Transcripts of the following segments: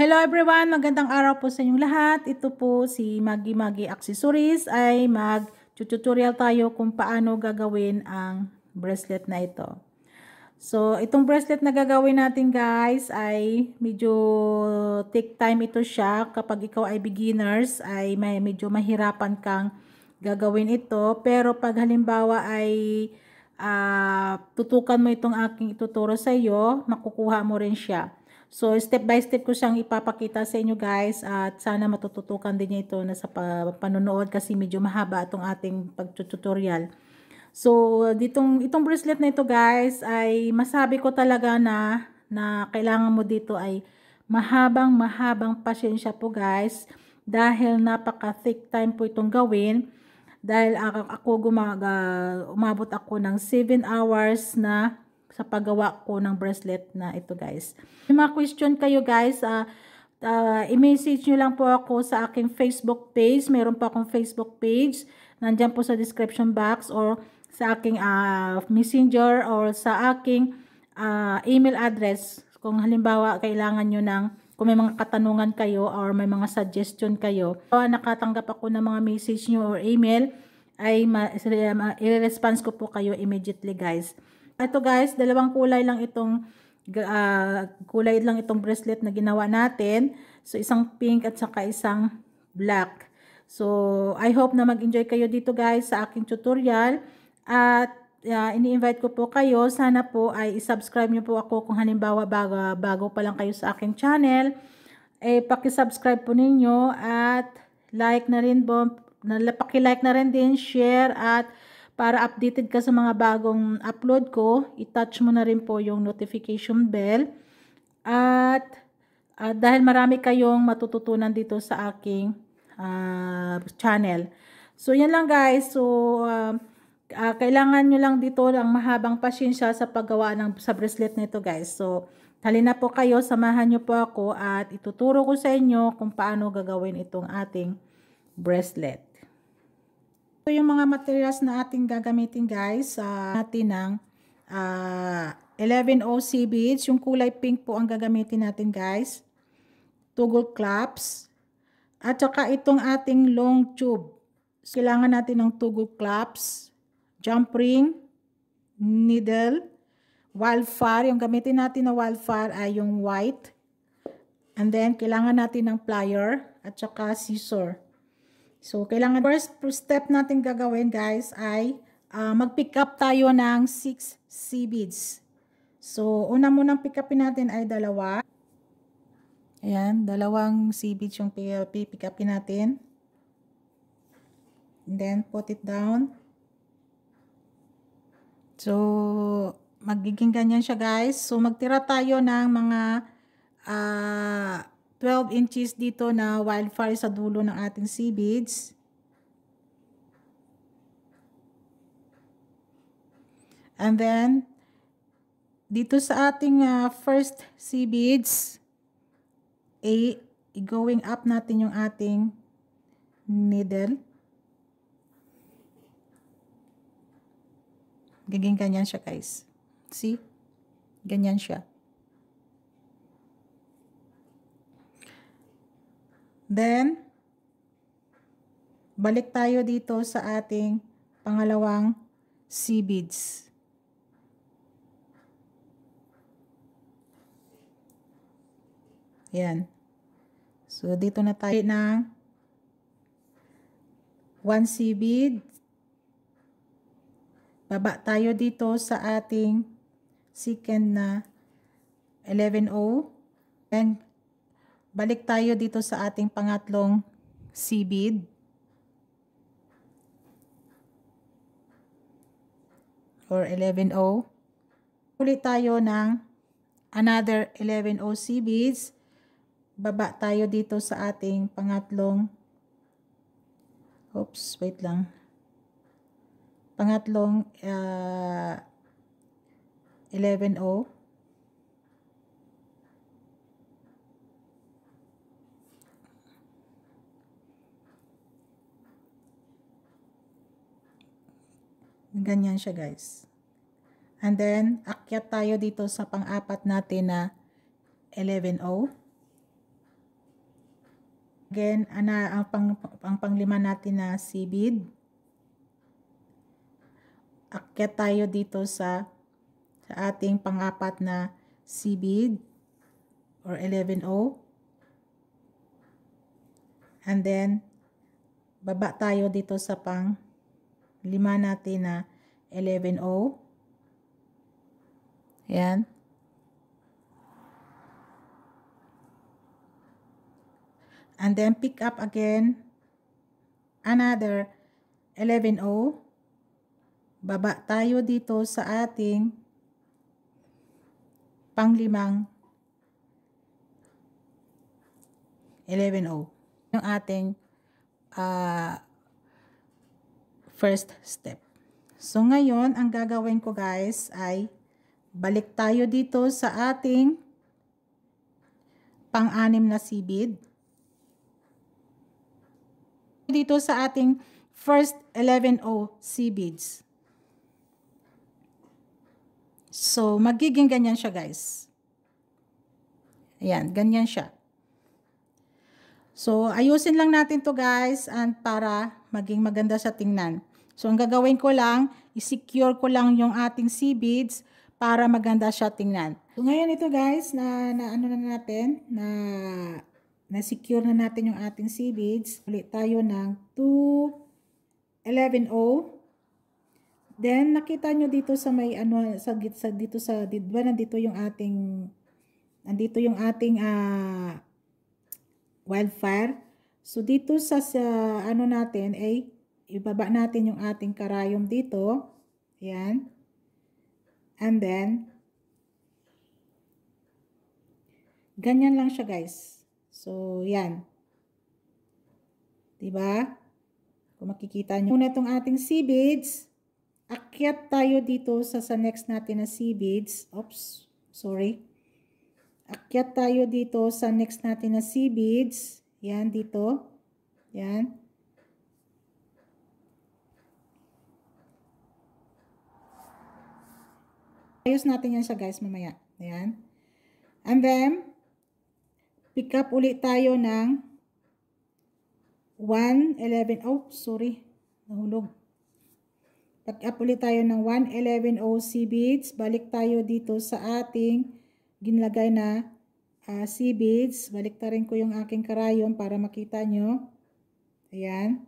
Hello everyone! Magandang araw po sa inyong lahat. Ito po si Magi Magi Accessories ay mag-tutorial tayo kung paano gagawin ang bracelet na ito. So, itong bracelet na gagawin natin guys ay medyo take time ito siya. Kapag ikaw ay beginners ay may, medyo mahirapan kang gagawin ito. Pero pag halimbawa ay uh, tutukan mo itong aking ituturo sa iyo, makukuha mo rin siya. So, step by step ko siyang ipapakita sa inyo guys at sana matututukan din niyo ito na sa panonood kasi medyo mahaba itong ating pagtututorial. So, ditong, itong bracelet na ito guys ay masabi ko talaga na, na kailangan mo dito ay mahabang mahabang pasensya po guys dahil napaka thick time po itong gawin dahil ako, ako gumaga, umabot ako ng 7 hours na sa paggawa ko ng bracelet na ito guys. May mga question kayo guys, uh, uh, i-message nyo lang po ako sa aking Facebook page. Meron po akong Facebook page. Nandyan po sa description box or sa aking uh, messenger or sa aking uh, email address. Kung halimbawa kailangan nyo ng kung may mga katanungan kayo or may mga suggestion kayo. So, nakatanggap ako ng mga message nyo or email ay i-response ko po kayo immediately guys. Ito guys, dalawang kulay lang itong uh, kulay lang itong bracelet na ginawa natin. So, isang pink at saka isang black. So, I hope na mag-enjoy kayo dito guys sa aking tutorial. At uh, ini-invite ko po kayo. Sana po ay i-subscribe niyo po ako kung halimbawa bago, bago pa lang kayo sa aking channel. Eh, paki-subscribe po ninyo at like na rin po. Na, paki-like na rin din, share at para updated ka sa mga bagong upload ko, itouch mo na rin po yung notification bell. At uh, dahil marami kayong matututunan dito sa aking uh, channel. So yan lang guys. So uh, uh, kailangan nyo lang dito ang mahabang pasyensya sa paggawa ng sa bracelet nito guys. So halina po kayo, samahan nyo po ako at ituturo ko sa inyo kung paano gagawin itong ating bracelet. So, yung mga materials na ating gagamitin guys, uh, natin ng uh, ah, 11 OC beads. Yung kulay pink po ang gagamitin natin guys. Tugol clasps, At saka itong ating long tube. So, kailangan natin ng tugol clasps, jump ring, needle, wildfire. Yung gamitin natin na wildfire ay yung white. And then, kailangan natin ng plier at saka scissor. So, kailangan first step natin gagawin guys ay uh, mag-pick up tayo ng 6 C-beads. So, una munang pick upin natin ay dalawa. Ayan, dalawang C-beads yung pick upin natin. And then, put it down. So, magiging ganyan siya guys. So, magtira tayo ng mga uh, 12 inches dito na wildfire sa dulo ng ating seaweeds. And then, dito sa ating uh, first seaweeds, A, going up natin yung ating needle. Gaging ganyan siya guys. See? Ganyan siya. Then, balik tayo dito sa ating pangalawang C-beads. Yan. So, dito na tayo ng 1 C-bead. Baba tayo dito sa ating second na 11O. And Balik tayo dito sa ating pangatlong seaweed. Or 11O. Ulit tayo ng another 11O seaweeds. Baba tayo dito sa ating pangatlong Oops, wait lang. Pangatlong uh, ah, 11O. Ganyan siya guys. And then, akyat tayo dito sa pang-apat natin na 11.0. Again, ana, ang, pang, ang panglima natin na sibid. Akyat tayo dito sa, sa ating pang-apat na sibid or 11.0. And then, baba tayo dito sa pang lima natin na 11O. Ayan. And then pick up again another 11O. Baba tayo dito sa ating panglimang 11O. Yung ating uh, first step. So ngayon, ang gagawin ko guys ay balik tayo dito sa ating pang-anim na sibid. Dito sa ating first 11 o seabeads. So, magiging ganyan siya guys. Ayan, ganyan siya. So, ayusin lang natin to guys and para maging maganda sa tingnan. So, ang gagawin ko lang, isecure ko lang yung ating seaweeds para maganda siya tingnan. So, ngayon ito guys, na, na ano na natin, na na-secure na natin yung ating seaweeds. Ulit tayo ng 2.11.0. Then, nakita nyo dito sa may ano, sa, sa dito sa, diba nandito yung ating, nandito yung ating uh, wildfire. So, dito sa, sa ano natin ay eh, ibaba natin yung ating karayom dito. Ayan. And then, ganyan lang siya guys. So, yan. Diba? Kung makikita nyo. Muna itong ating sea Akyat tayo dito sa, sa next natin na sea Oops, sorry. Akyat tayo dito sa next natin na sea beads. Yan, dito. Yan. Ayos natin yan siya guys mamaya. Ayan. And then, pick up ulit tayo ng 1.11. Oh, sorry. Nahulog. Pick up ulit tayo ng 1.11 OC beads. Balik tayo dito sa ating ginlagay na uh, C beads. Balik ta rin ko yung aking karayon para makita nyo. Ayan.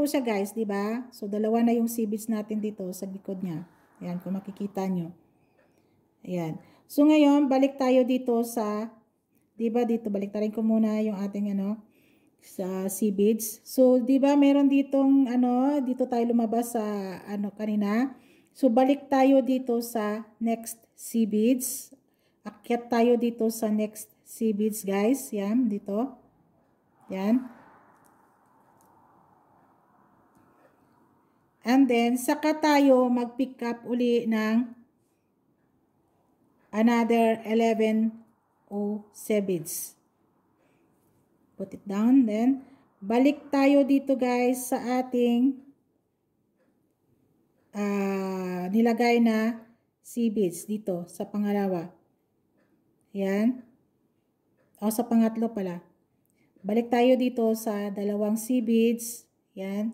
po siya guys, di ba? So, dalawa na yung seabeeds natin dito sa likod niya. Ayan, kung makikita nyo. Ayan. So, ngayon, balik tayo dito sa, di ba dito, balik tayo ko muna yung ating ano, sa seabeeds. So, di ba meron ditong ano, dito tayo lumabas sa ano kanina. So, balik tayo dito sa next seabeeds. Akyat tayo dito sa next seabeeds, guys. Yan, dito. Yan. And then, saka tayo mag-pick up uli ng another 11 Osebits. Put it down then. Balik tayo dito guys sa ating uh, nilagay na seabits dito sa pangalawa. Yan. O sa pangatlo pala. Balik tayo dito sa dalawang seabits. Ayan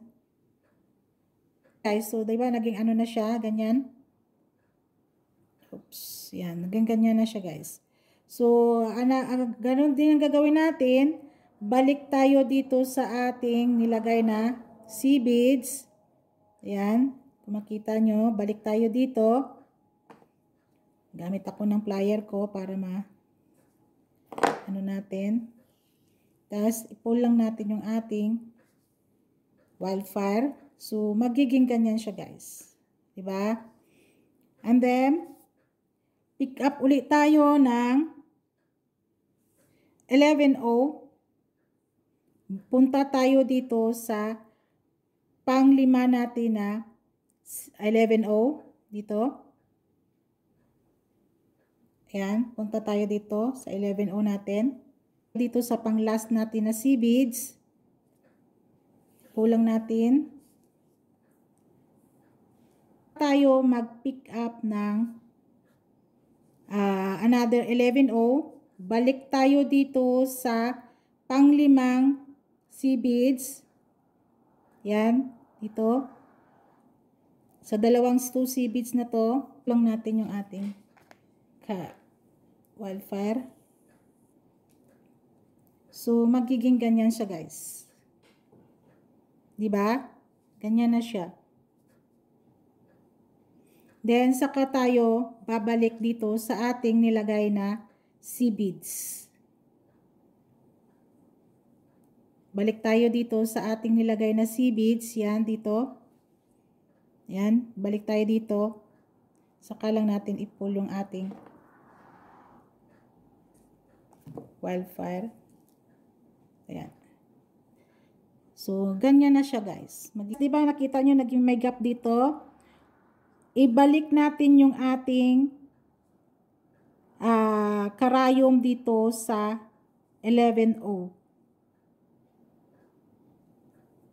guys. So, diba, naging ano na siya, ganyan. Oops, yan. Naging ganyan na siya, guys. So, ana, ganun din ang gagawin natin. Balik tayo dito sa ating nilagay na seaweeds. Ayan. Kung makita nyo, balik tayo dito. Gamit ako ng plier ko para ma ano natin. Tapos, ipull lang natin yung ating wildfire. So, magiging ganyan siya guys. ba? Diba? And then, pick up ulit tayo ng 11.0. Punta tayo dito sa panglima natin na 11.0 dito. Ayan, punta tayo dito sa 11.0 natin. Dito sa pang last natin na seabeads, kulang natin tayo mag-pick up ng uh, another 11O. Balik tayo dito sa panglimang C beads. Yan, dito. Sa dalawang 2 C beads na to, lang natin yung ating wildfire. So, magiging ganyan siya guys. 'Di ba? Ganyan na siya. Then, saka tayo babalik dito sa ating nilagay na seabeeds. Balik tayo dito sa ating nilagay na seabeeds. Yan, dito. Yan, balik tayo dito. Saka lang natin ipull yung ating wildfire. Ayan. So, ganyan na siya guys. Mag ba nakita nyo naging may gap dito? ibalik natin yung ating uh, karayom dito sa 11O.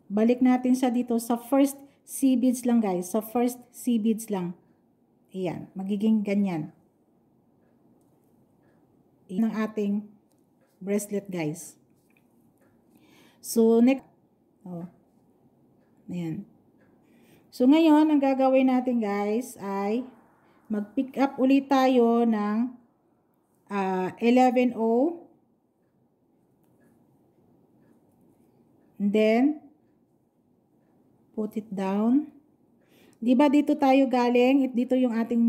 Balik natin sa dito sa first C beads lang guys. Sa first C beads lang. Ayan. Magiging ganyan. Ayan ang ating bracelet guys. So next. Oh. Ayan. So, ngayon, ang gagawin natin guys ay mag-pick up ulit tayo ng uh, ah, 11O. And then, put it down. Diba dito tayo galing? Dito yung ating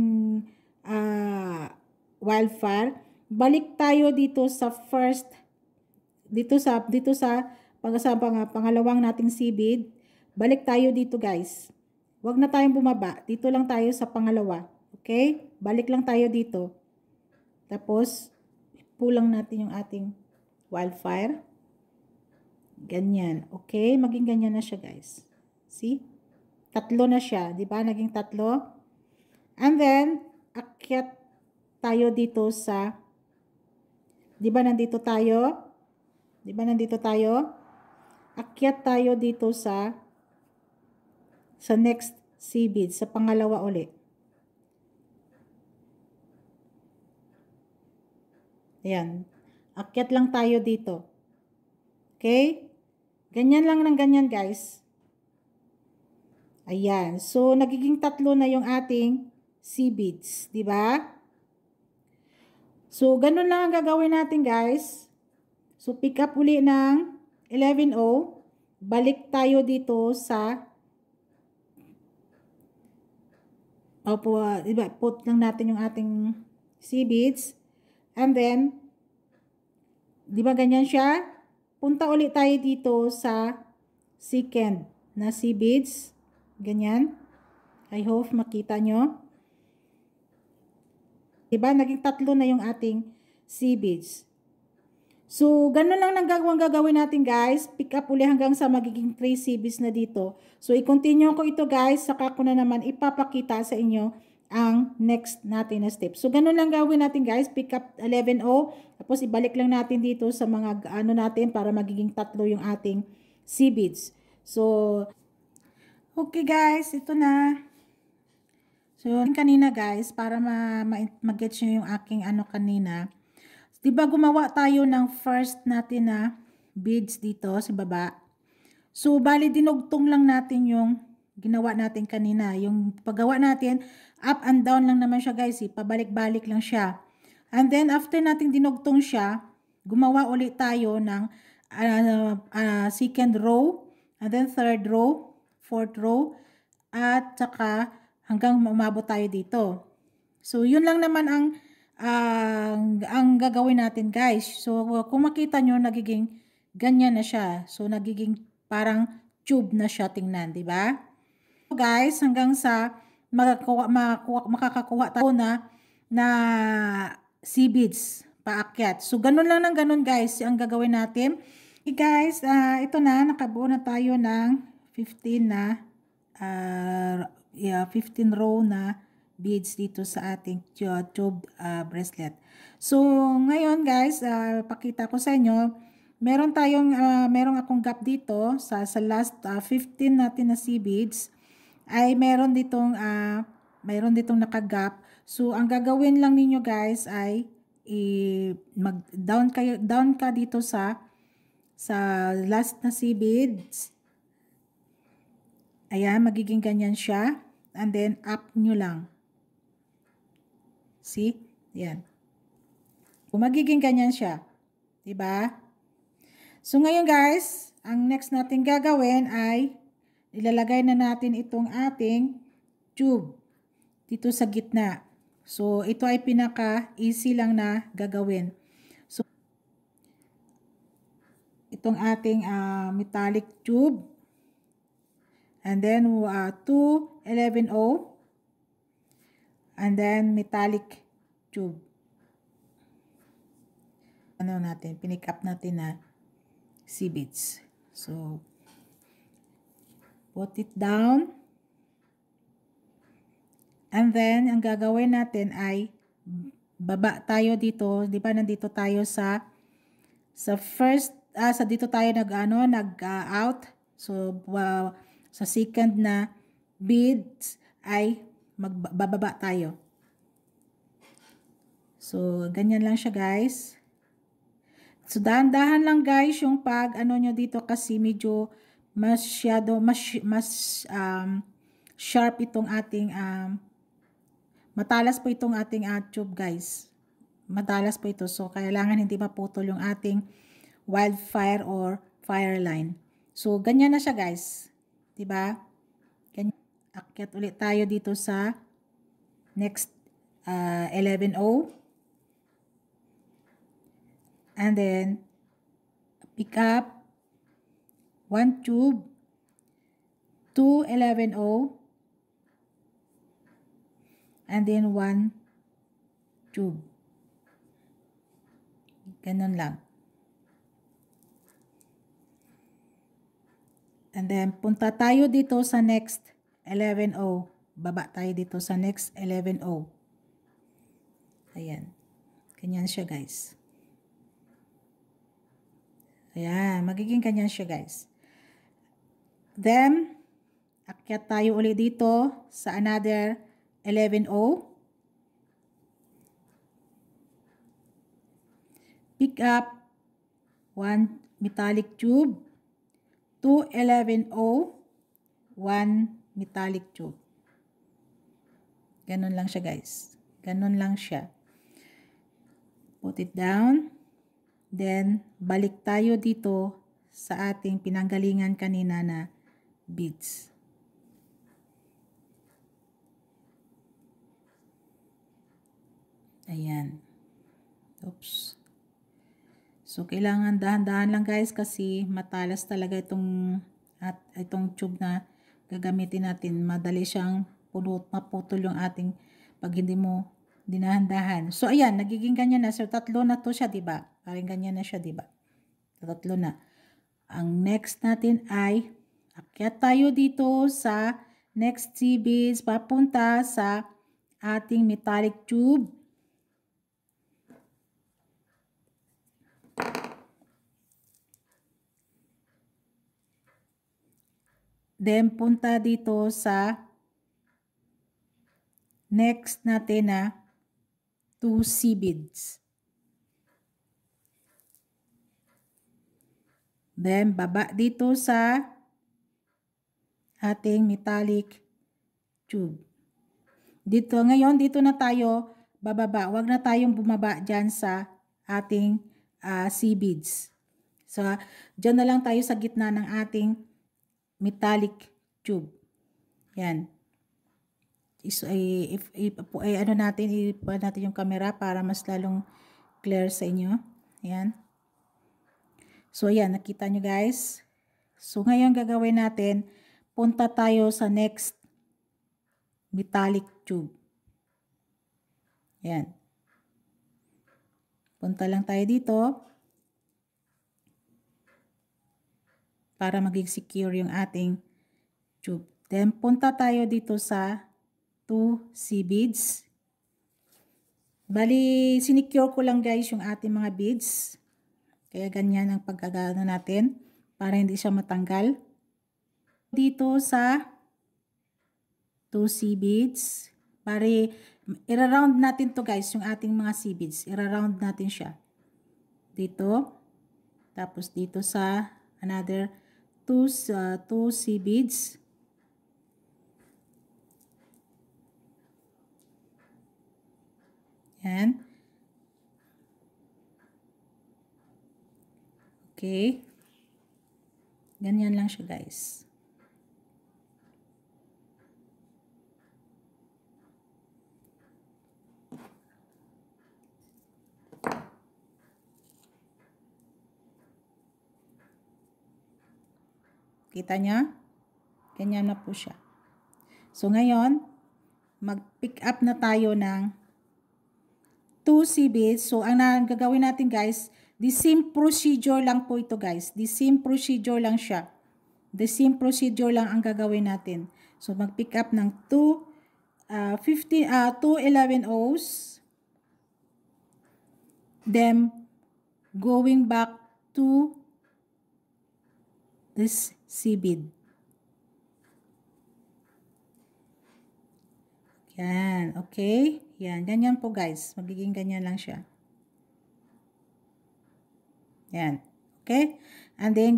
uh, wildfire. Balik tayo dito sa first, dito sa, dito sa, pag sa pang, ah, pangalawang nating seabed. Balik tayo dito guys. Huwag na tayong bumaba. Dito lang tayo sa pangalawa. Okay? Balik lang tayo dito. Tapos, pulang natin yung ating wildfire. Ganyan. Okay? Maging ganyan na siya, guys. See? Tatlo na siya. ba diba? Naging tatlo. And then, akyat tayo dito sa... Di ba nandito tayo? Di ba nandito tayo? Akyat tayo dito sa sa next seabed, sa pangalawa uli. Ayan. Akyat lang tayo dito. Okay? Ganyan lang ng ganyan, guys. Ayan. So, nagiging tatlo na yung ating seabeads. ba? Diba? So, ganun lang ang gagawin natin, guys. So, pick up uli ng 11.0. Balik tayo dito sa opo, uh, diba, put lang natin yung ating seaweeds. And then, di ba ganyan siya? Punta ulit tayo dito sa second na seaweeds. Ganyan. I hope makita nyo. Diba, naging tatlo na yung ating seaweeds. So, ganun lang ang gagawin, natin guys. Pick up uli hanggang sa magiging 3 CBs na dito. So, i-continue ko ito guys. Saka ko na naman ipapakita sa inyo ang next natin na step. So, ganun lang gawin natin guys. Pick up 11O. Tapos, ibalik lang natin dito sa mga ano natin para magiging tatlo yung ating seabeads. So, okay guys. Ito na. So, kanina guys, para ma-get ma, ma nyo yung aking ano kanina Diba gumawa tayo ng first natin na beads dito sa baba. So, bali dinugtong lang natin yung ginawa natin kanina. Yung paggawa natin, up and down lang naman siya guys. Eh. Pabalik-balik lang siya. And then, after natin dinugtong siya, gumawa ulit tayo ng uh, uh, second row, and then third row, fourth row, at saka hanggang umabot tayo dito. So, yun lang naman ang ang, ang gagawin natin guys. So kung makita nyo, nagiging ganyan na siya. So nagiging parang tube na siya tingnan, di ba? So guys, hanggang sa makakuha, makakuha, makakakuha tayo na, na beads, paakyat. So ganun lang ng ganun guys ang gagawin natin. Okay guys, uh, ito na, nakabuo na tayo ng 15 na, uh, yeah, 15 row na beads dito sa ating tube uh, bracelet. So, ngayon guys, uh, pakita ko sa inyo, meron tayong, uh, ah, merong akong gap dito sa, sa last uh, 15 natin na sea beads ay meron ditong, uh, meron ditong nakagap. So, ang gagawin lang ninyo guys ay i mag down kayo down ka dito sa sa last na sea beads. Ayan, magiging ganyan siya. And then, up nyo lang. See? Yan. Kung magiging ganyan siya. Diba? So ngayon guys, ang next natin gagawin ay ilalagay na natin itong ating tube dito sa gitna. So ito ay pinaka easy lang na gagawin. So itong ating uh, metallic tube and then uh, ah, 11 o and then metallic tube. Ano natin, pinick up natin na seabeats. So, put it down. And then, ang gagawin natin ay baba tayo dito, 'di ba? Nandito tayo sa sa first ah, sa dito tayo nag ano, nag uh, out. So uh, sa second na beads ay magbababa tayo. So, ganyan lang siya guys. So, dahan-dahan lang guys yung pag ano nyo dito kasi medyo masyado, mas, mas um, sharp itong ating, um, matalas po itong ating uh, tube guys. Matalas po ito. So, kailangan hindi maputol yung ating wildfire or fire line. So, ganyan na siya guys. ba? Diba? akyat ulit tayo dito sa next uh, 11O. And then, pick up one tube, 2 11O, and then one tube. Ganun lang. And then, punta tayo dito sa next 11.0. Baba tayo dito sa next 11.0. Ayan. Ganyan siya guys. Ayan. Magiging ganyan siya guys. Then, akyat tayo ulit dito sa another 11.0. Pick up one metallic tube, 2 11.0, 1 metallic tube. Ganun lang siya guys. Ganun lang siya. Put it down. Then, balik tayo dito sa ating pinanggalingan kanina na beads. Ayan. Oops. So, kailangan dahan-dahan lang guys kasi matalas talaga itong, at, itong tube na gagamitin natin. Madali siyang pulot, maputol yung ating pag hindi mo dinahandahan. So, ayan, nagiging ganyan na. So, tatlo na to siya, diba? Parang ganyan na siya, diba? Tatlo na. Ang next natin ay, akyat tayo dito sa next seabees, papunta sa ating metallic tube Then, punta dito sa next natin na 2 seabeads. Then, baba dito sa ating metallic tube. Dito, ngayon, dito na tayo bababa. Huwag na tayong bumaba dyan sa ating uh, ah, seabeads. So, dyan na lang tayo sa gitna ng ating metallic tube. Yan. Is, ay, if, if, ay, ano natin, ipa natin yung camera para mas lalong clear sa inyo. Yan. So, yan. Nakita nyo guys. So, ngayon gagawin natin, punta tayo sa next metallic tube. Yan. Punta lang tayo dito. para maging secure yung ating tube. Then, punta tayo dito sa 2C beads. Bali, sinecure ko lang guys yung ating mga beads. Kaya ganyan ang pagkagano natin para hindi siya matanggal. Dito sa 2C beads. Bali, iraround natin to guys, yung ating mga C seabeads. Iraround natin siya. Dito. Tapos dito sa another 2 uh, two C beads. Yan. Okay. Ganyan lang siya guys. Kita niya? Ganyan na po siya. So ngayon, mag-pick up na tayo ng 2 CBs. So ang gagawin natin guys, the same procedure lang po ito guys. The same procedure lang siya. The same procedure lang ang gagawin natin. So mag-pick up ng 2 uh, 15 uh, 2 11 O's then going back to this seaweed. Yan, okay? Yan, ganyan po guys. Magiging ganyan lang siya. Yan, okay? And then,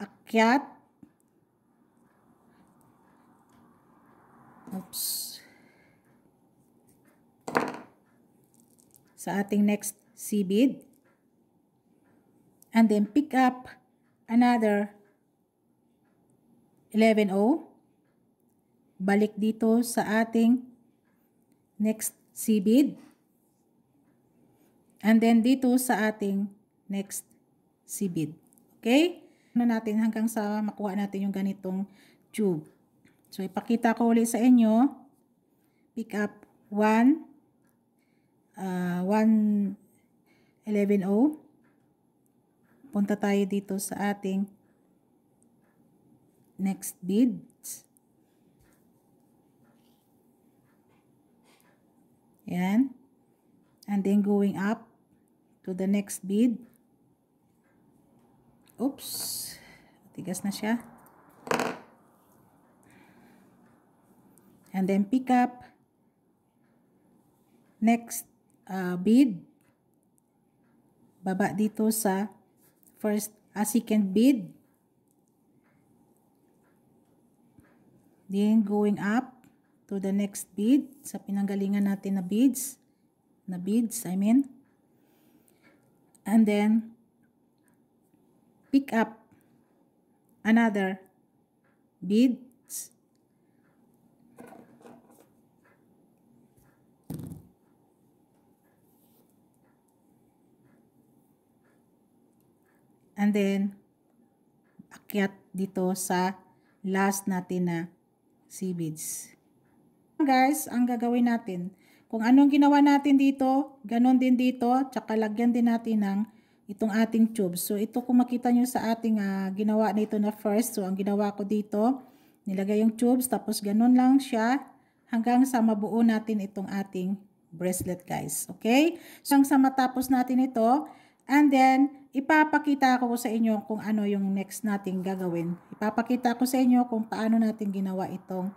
akyat. Oops. Sa ating next seabed. And then, pick up another 11O. Balik dito sa ating next seabed. And then dito sa ating next seabed. Okay? Ano natin hanggang sa makuha natin yung ganitong tube. So ipakita ko ulit sa inyo. Pick up 1 uh, 1 11O. Punta tayo dito sa ating Next beads. Ayan. And then going up to the next bead. Oops. Tigas na siya. And then pick up next uh, bead. Baba dito sa first uh, second bead. Then going up to the next bead sa pinanggalingan natin na beads. Na beads, I mean. And then pick up another bead. And then, akyat dito sa last natin na seaweeds. Guys, ang gagawin natin, kung anong ginawa natin dito, ganun din dito, tsaka lagyan din natin ng itong ating tube. So ito kung makita nyo sa ating uh, ginawa nito na first, so ang ginawa ko dito, nilagay yung tubes, tapos ganun lang siya hanggang sa mabuo natin itong ating bracelet guys. Okay? So hanggang sa matapos natin ito, and then ipapakita ko sa inyo kung ano yung next nating gagawin. Ipapakita ko sa inyo kung paano natin ginawa itong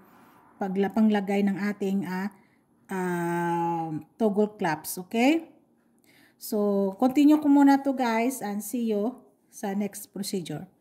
paglapanglagay ng ating uh, uh, toggle claps. Okay? So, continue ko muna to guys and see you sa next procedure.